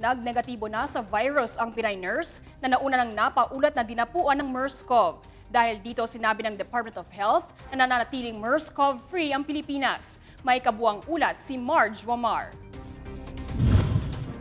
Nagnegatibo na sa virus ang Pinay nurse na nauna ng napaulat na dinapuan ng MERS-CoV. Dahil dito sinabi ng Department of Health na nananatiling MERS-CoV free ang Pilipinas. May kabuang ulat si Marge Wamar.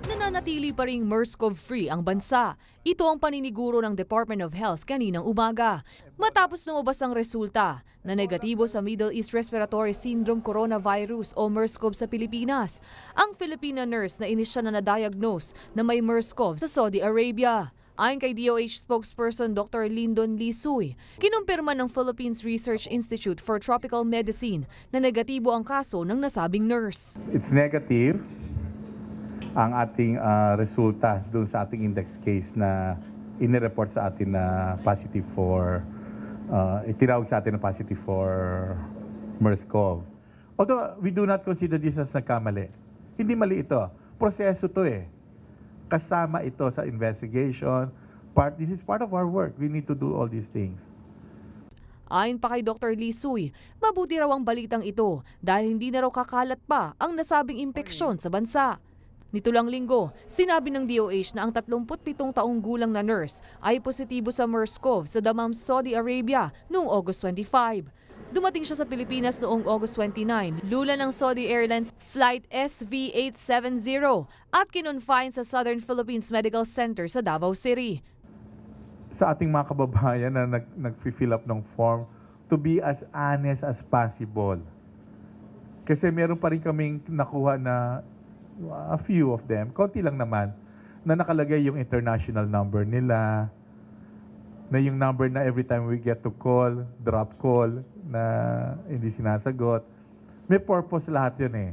Nananatili pa ring MERS-CoV-free ang bansa. Ito ang paniniguro ng Department of Health kaninang umaga. Matapos lumabas ang resulta na negatibo sa Middle East Respiratory Syndrome Coronavirus o MERS-CoV sa Pilipinas, ang Filipina nurse na inis na na-diagnose na may MERS-CoV sa Saudi Arabia. Ayon kay DOH spokesperson Dr. Lyndon Lisuy, kinumpirma ng Philippines Research Institute for Tropical Medicine na negatibo ang kaso ng nasabing nurse. It's negative ang ating uh, resulta doon sa ating index case na inireport sa atin na positive for, uh, ah, itinawag eh, sa atin na positive for MERS-CoV. Although we do not consider this as nagkamali. Hindi mali ito. Proseso to eh. Kasama ito sa investigation. Part, this is part of our work. We need to do all these things. Ayon pa kay Dr. Lee Suy, mabuti raw ang balitang ito dahil hindi na raw kakalat pa ang nasabing impeksyon sa bansa. Nito linggo, sinabi ng DOH na ang 37 taong gulang na nurse ay positibo sa MERS-CoV sa Damam, Saudi Arabia noong August 25. Dumating siya sa Pilipinas noong August 29, lula ng Saudi Airlines Flight SV870 at kinonfine sa Southern Philippines Medical Center sa Davao City. Sa ating mga kababayan na nag, nag-fill up ng form, to be as honest as possible. Kasi meron pa rin kaming nakuha na a few of them, konti lang naman, na nakalagay yung international number nila, na yung number na every time we get to call, drop call, na hindi sinasagot. May purpose lahat yun eh.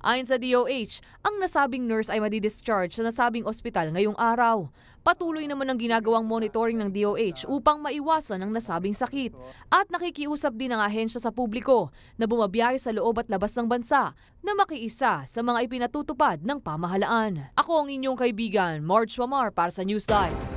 Ayon sa DOH, ang nasabing nurse ay madi-discharge sa nasabing ospital ngayong araw. Patuloy naman ang ginagawang monitoring ng DOH upang maiwasan ang nasabing sakit. At nakikiusap din ang ahensya sa publiko na bumabiyahe sa loob at labas ng bansa na makiisa sa mga ipinatutupad ng pamahalaan. Ako ang inyong kaibigan, Marge Wamar para sa Newsline.